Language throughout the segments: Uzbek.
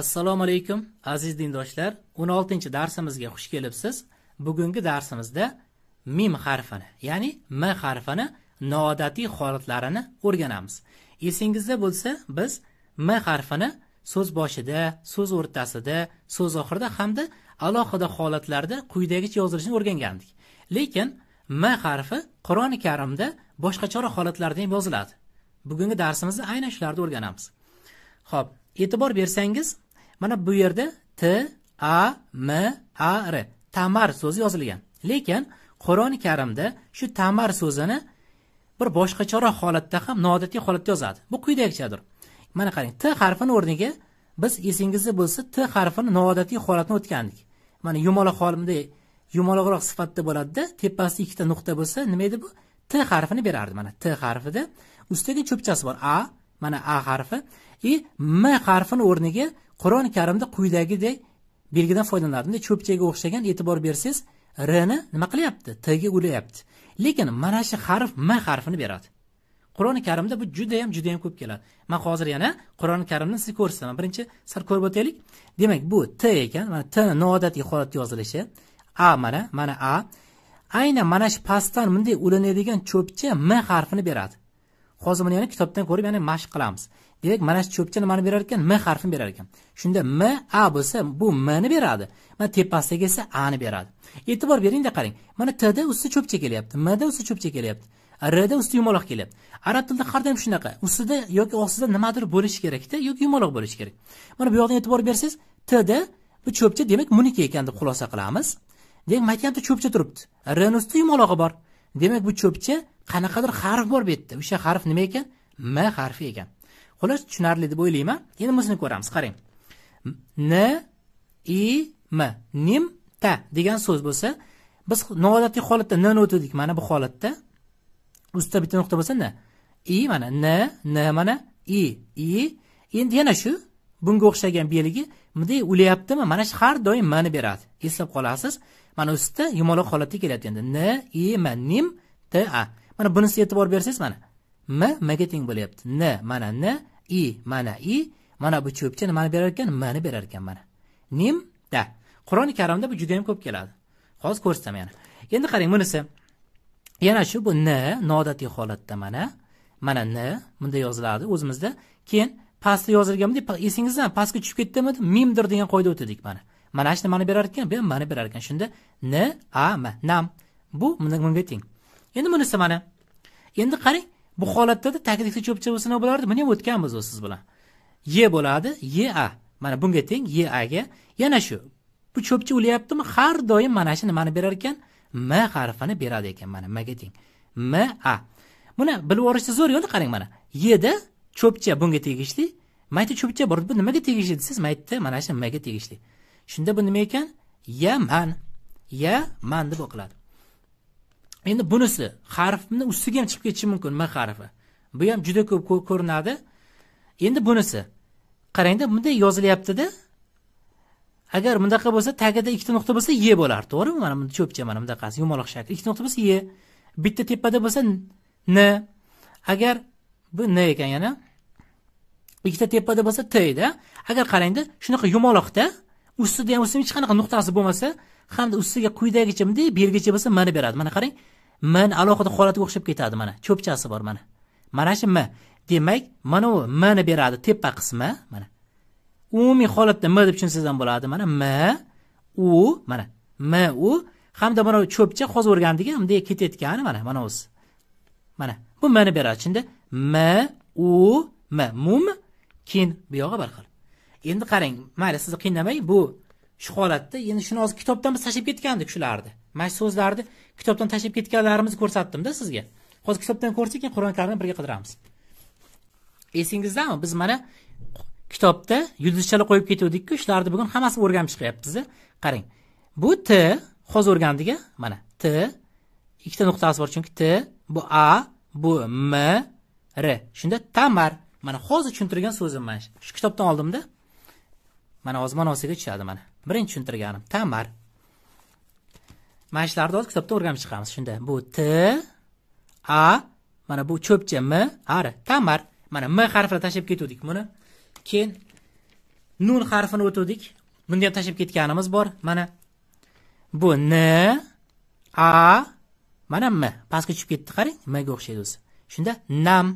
assalomu alaykum aziz dindoshlar 16 darsimizga xush kelibsiz bugungi darsimizda mim harfini ya'ni m harfini noodatiy holatlarini o'rganamiz esingizda bo'lsa biz m harfini so'z boshida so'z o'rtasida so'z oxirida hamda alohida holatlarda quyidagicha yozilishini o'rgangandik lekin m harfi qur'oni karimda boshqacharoq holatlarda ham yoziladi bugungi darsimizda aynan shularni o'rganamiz ho'p e'tibor bersangiz mana bu yerda t a m a r tamar so'zi yozilgan lekin qur'oni karimda shu tamar so'zini bir boshqacharoq holatda ham noodatiy holatda yozadi bu quyidagichadir mana qarang t harfini o'rniga biz esingizda bo'lsa t harfini noodatiy holatni o'tgandik mana yumaloq holimda yumaloqroq sifatda bo'ladida tepasida ikkita nuqta bo'lsa nima edi bu t harfini berardi mana t harfida ustida cho'pchasi bor a mana a harfi и m harfini o'rniga qur'oni karimda quyidagidek belgidan foydalanadi bunday cho'pchaga o'xshagan e'tibor bersangiz rni nima qilyapti tga ulayapti lekin mana shu harf m harfini beradi qur'oni karimda bu judayam judayam ko'p keladi man hozir yana qur'oni karimni sizga ko'rsataman birinchi sal ko'rib o'taylik demak bu t ekan mana tni noodatiy holatda yozilishi a mana mana a aynan mana shu pastdan bunday ulanadigan cho'pcha m harfini beradi hozir buni yana kitobdan ko'rib yana mashq qilamiz demak mana shu cho'pcha nimani berar ekan m harfini berar ekan shunda m a bo'lsa bu mni beradi mana tepasidagi esa ani beradi e'tibor beringda qarang mana tda usti cho'pcha kelyapti mda usti cho'pcha kelyapti rda usti yumaloq kelyapti arab tilida har doim shunaqa ustida yoki ostida nimadir bo'lishi kerakda yoki yumaloq bo'lishi kerak mana bu yoqdan e'tibor bersangiz tda bu cho'pcha demak muniki ekan deb xulosa qilamiz demak aytyapti cho'pcha turibdi rni usti yumalog'i bor demak bu cho'pcha qanaqadir harf bor bu yerda o'sha harf nima ekan m harfi ekan xullas tushunarli deb o'ylayman endi bunisini ko'ramiz qarang n i m nim ta degan so'z bo'lsa biz noodatiy holatda n o'tirdik mana bu holatda ustida bitta nuqta bo'lsa n i mana n n mana i i endi yana shu bunga o'xshagan belgi bunday ulayaptimi mana shu har doim mani beradi eslab qolasiz mana yerda yumaloq holatga keladi endi n i m nim t a mana bunisiga e'tibor bersangiz mana m mga teng bo'lyapti n mana n i mana i mana bu cho'pcha nimani berar ekan mani berar ekan mana nim da qur'oni karimda bu juda yam ko'p keladi hozir ko'rsataman yana endi qarang bunisi yana shu bu n noodatiy holatda mana mana n bunday yoziladi o'zimizda keyin pastda yozilgan esingizdan pastga tushib ketdimi mimdir degan qoida o'tadik mana mana shu nimani berar ekan bu ham mana berar ekan shunda n a m nam bu bunga teng endi bunisi mana endi qarang bu holatda taklifli cho'pcha bo'lsa nima bo'lardi buni ham o'tganmiz siz bilan e bo'ladi e a mana bunga teng a aga yana shu bu cho'pcha o'lyaptimi har doim mana shu nimani berar ekan m harfini beradi ekan mana maga teng m a buni bilib olish zo'r yo'li qarang mana yeda cho'pcha bunga tegishli mayda cho'pcha bor bu nimaga tegishli desangiz mayda mana shu nimaga tegishli shunda bu nima ekan ya man ya man deb o'qiladi endi bunisi harfni ustiga ham chiqib ketishi mumkin m harfi bu ham juda ko'p ko'rinadi endi bunisi qarangda bunday yozilyaptida agar bunaqa bo'lsa tagida ikkita nuqta bo'lsa ye bo'lardi to'g'rimi mana bunda cho'pcha mana bunaqasi yumaloq shakl ikkita nuqta bo'lsa ye bitta tepada bo'lsa n agar bu n ekan yana ikkita tepada bo'lsa t edi agar qarangda shunaqa yumaloqda ustida ham hech qanaqa nuqtasi bo'lmasa hamda ustiga quyidagicha bunday belgacha bo'lsa mana beradi mana qarang man alohida holatga o'xshab ketadi mana cho'pchasi bor mana mana shu m demak mana u mni beradi tepa qismi mana umumiy holatda m deb tushunsangiz ham bo'ladi mana m u mana m u hamda mana bu cho'pcha hozir o'rgandik bunday ketayotgani mana mana o'zi mana bu mni beradi shunda m u m mum keyin buyog'i bir xil endi qarang mayli sizni qiynamay bu shu holatda endi shuni hozir kitobdan biz tashlab ketgandik shularni mana shu so'zlarni kitobdan tashlab ketganlarimizni ko'rsatdimda sizga hozir kitobdan ko'rsak keyin qur'oni karimni birga qidiramiz esingizdami biz mana kitobda yulduzchalar qo'yib ketuvdikku shularni bugun hammasini o'rganib chiqyapmiz qarang bu t hozir o'rgandik mana t ikkita nuqtasi bor chunki t bu a bu m r shunda tamar mana hozir tushuntirgan so'zim mana shu kitobdan oldimda mana ozmon osiga tushadi mana birinchi tushuntirganim tamar mana shularni hozir kitobda o'rganib chiqamiz shunda bu t a mana bu cho'pcha m ari tamar mana m harfini tashlab ketuvdik buni keyin nun harfini o'tuvdik bunda ham tashlab ketganimiz bor mana bu n a mana m pastga tushib ketdi qarang m ga o'xshaydi o'zi shunda nam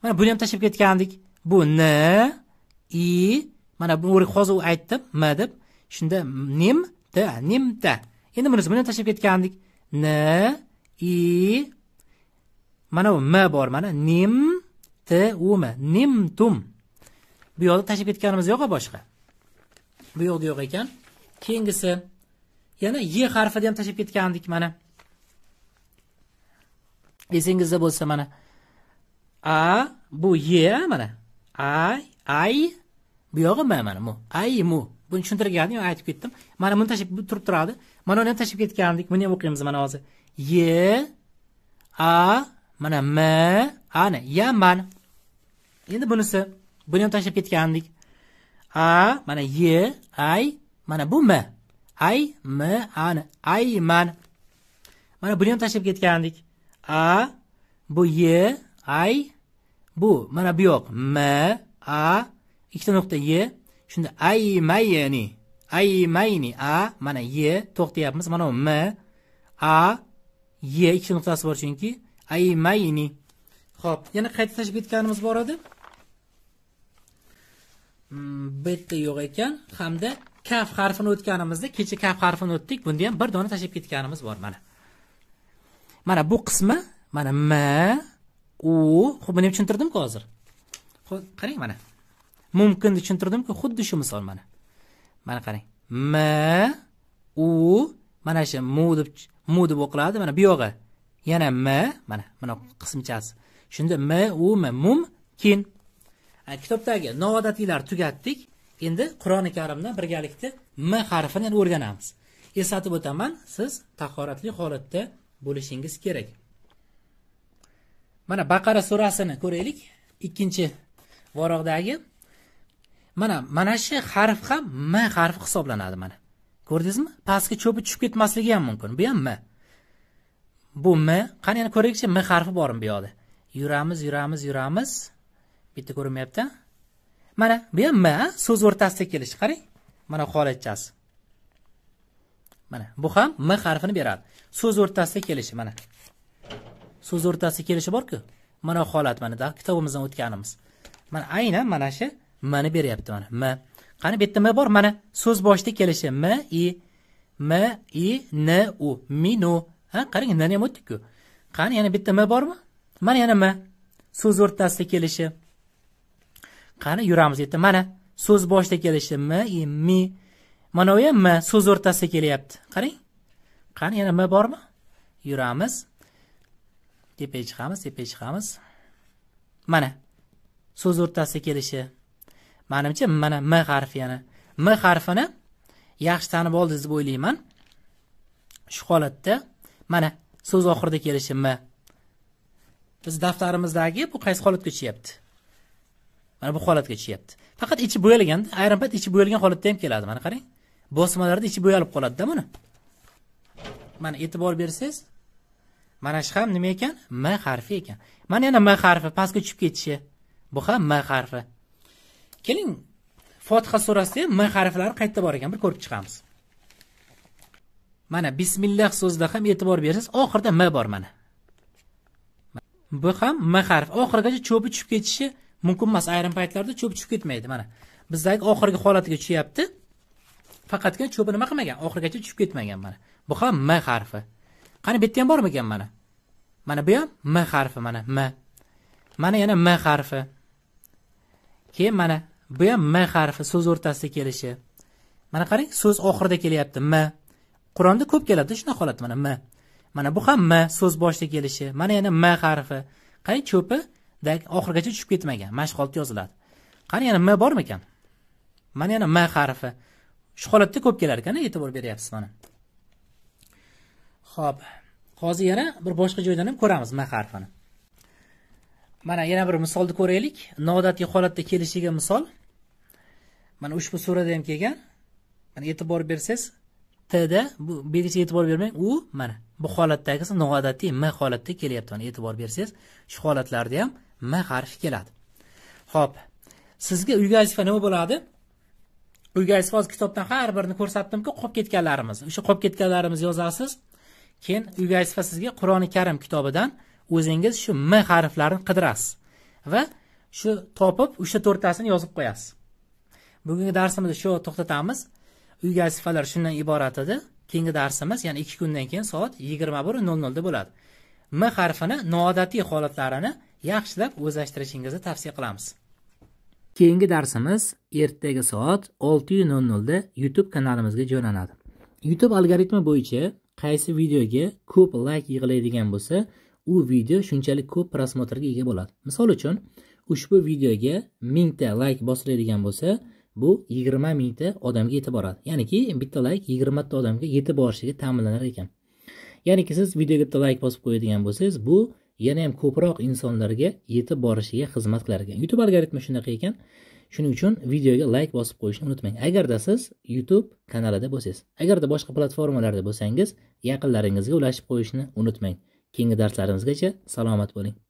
mana buni ham tashlab ketgandik bu n i mana bu hozir aytdim m deb shunda nim d nim endi bunisi buni tashlab ketgandik n i mana bu m bor mana nim t u m nim tum bu yoqda tashlab ketganimiz yo'q boshqa bu yoqda yo'q ekan keyingisi yana y harfini ham tashlab ketgandik mana esingizda bo'lsa mana a bu y mana ay ay bu yog'i mana mana mu mu buni tushuntirgandim aytib ketdim mana buni tashlab turib turadi mana uni ham tashlab ketgandik buni ham o'qiymiz mana hozir ye a mana m ani yaman endi bunisi buni ham tashlab ketgandik a mana ye ay mana bu m ay m ani ayman mana buni ham tashlab ketgandik a bu ye ay bu mana bu yo'q m a ikkita nuqta y shunda ay mayni a mana y to'xtayapmiz mana m a y ikkita nuqtasi bor chunki ay mayni ho'p yana qayta tashlab ketganimiz bor edi hmm, bitta yo'q ekan hamda kaf harfini o'tganimizda kecha kaf harfini o'tdik bunda ham bir dona tashlab ketganimiz bor mana mana bu qismi mana m u xo'p buni tushuntirdimku hozir qarang mana mumkin tushuntirdimku xuddi shu misol mana mana qarang m u mana shu mu deb mu deb o'qiladi mana bu yog'i yana m mana mana qismchasi shunda m u m mum kin kitobdagi noodatiylar tugatdik endi qur'oni karimdan birgalikda m harfini o'rganamiz eslatib o'taman siz tahoratli holatda bo'lishingiz kerak mana baqara surasini ko'raylik ikkinchi varoqdagi mana mana shu harf ham m harfi hisoblanadi mana ko'rdingizmi pastga cho'pi tushib ketmasligi ham mumkin bu ham m bu m qani yana ko'raylikchi m harfi bormi bu yoqda yuramiz yuramiz yuramiz bitta ko'rinmayapti mana bu ham m so'z o'rtasida kelishi qarang mana holatchasi mana bu ham m harfini beradi so'z o'rtasida kelishi mana so'z o'rtasida kelishi borku mana holat mana kitobimizdan o'tganimiz mana aynan mana shu mani beryapti mana m qani bu yerda m bor mana so'z boshida kelishi m i m i n u minu ha qarang n ham o'tdikku qani yana bitta m bormi mana yana m so'z o'rtasida kelishi qani yuramiz yerda mana so'z boshida kelishi m i mi mana bu ham m so'z o'rtasida kelyapti qarang qani yana m bormi yuramiz tepaga chiqamiz tepaga chiqamiz mana so'z o'rtasida kelishi manimcha mana m harfi yana m harfini yaxshi tanib oldingiz deb o'ylayman shu holatda mana so'z oxirida kelishi m biz daftarimizdagi bu qaysi holatga tushyapti mana bu holatga tushyapti faqat ichi bo'yalganda ayrim payt ichi bo'yalgan holatda ham keladi mana qarang bosmalarda ichi bo'yalib qoladida buni mana e'tibor bersangiz mana shu ham nima ekan m harfi ekan mana yana m harfi pastga tushib ketishi bu ham m harfi keling fotiha surasida ham m harflari qayerda bor ekan bir ko'rib chiqamiz mana bismillah so'zida ham e'tibor bersangiz oxirida m bor mana bu ham m harf oxirigacha cho'pi tushib ketishi mumkin emas ayrim paytlarda cho'pi tushib ketmaydi mana bizdagi oxirgi holatiga tushyapti faqatgina cho'pi nima qilmagan oxirigacha tushib ketmagan mana bu ham m harfi qani bu yerda ham bormikan mana mana bu ham m harfi mana m mana yana m harfi keyin mana bu ham m harfi so'z o'rtasida kelishi mana qarang so'z oxirida kelyapti m qur'onda ko'p keladi shunaqa holat mana m mana bu ham m so'z boshida kelishi mana yana m harfi qarang cho'pi oxirigacha tushib ketmagan mashq holatda yoziladi qani yana m bormikan mana yana m harfi shu holatda ko'p kelar ekan e'tibor beryapsiz mana ho'p hozir yana bir boshqa joydan ham ko'ramiz m harfini mana yana bir misolni ko'raylik noodatiy holatda kelishiga misol mana ushbu surada ham kelgan mana e'tibor bersangiz tda bu belgisiga e'tibor bermang u mana bu holatdagisi noodatiy m holatda kelyapti mana e'tibor bersangiz shu holatlarda ham m harfi keladi ho'p sizga uyga vazifa nima bo'ladi uyga vazifa hozir kitobdan har birini ko'rsatdimku qolib ketganlarimiz o'sha qolib ketganlarimizni yozasiz keyin uyga vazifa sizga qur'oni karim kitobidan o'zingiz shu m harflarini qidirasiz va shu topib o'sha to'rttasini yozib qo'yasiz bugungi darsimizni shu to'xtatamiz uyga vazifalar shundan iborat edi keyingi darsimiz ya'ni ikki kundan keyin soat yigirma bir nol nolda bo'ladi m harfini noodatiy holatlarini yaxshilab o'zlashtirishingizni tavsiya qilamiz keyingi darsimiz ertaga soat oltiyu nol nolda youtube kanalimizga joylanadi youtube algoritmi bo'yicha qaysi videoga ko'p layk yig'laydigan bo'lsa u video shunchalik ko'p prosmotrga ega bo'ladi misol uchun ushbu videoga mingta layk bosiladigan bo'lsa bu yigirma mingta odamga yetib boradi ya'niki bitta layk yigirmata odamga yetib borishiga ta'minlanar ekan ya'niki siz videoga bitta layk bosib qo'yadigan bo'lsangiz bu yana ham ko'proq insonlarga yetib borishiga xizmat qilar ekan youtube algoritmi shunaqa ekan shuning uchun videoga layk bosib qo'yishni unutmang agarda siz youtube kanalida bo'lsangiz agarda boshqa platformalarda bo'lsangiz yaqinlaringizga ulashib qo'yishni unutmang keyingi darslarimizgacha salomat bo'ling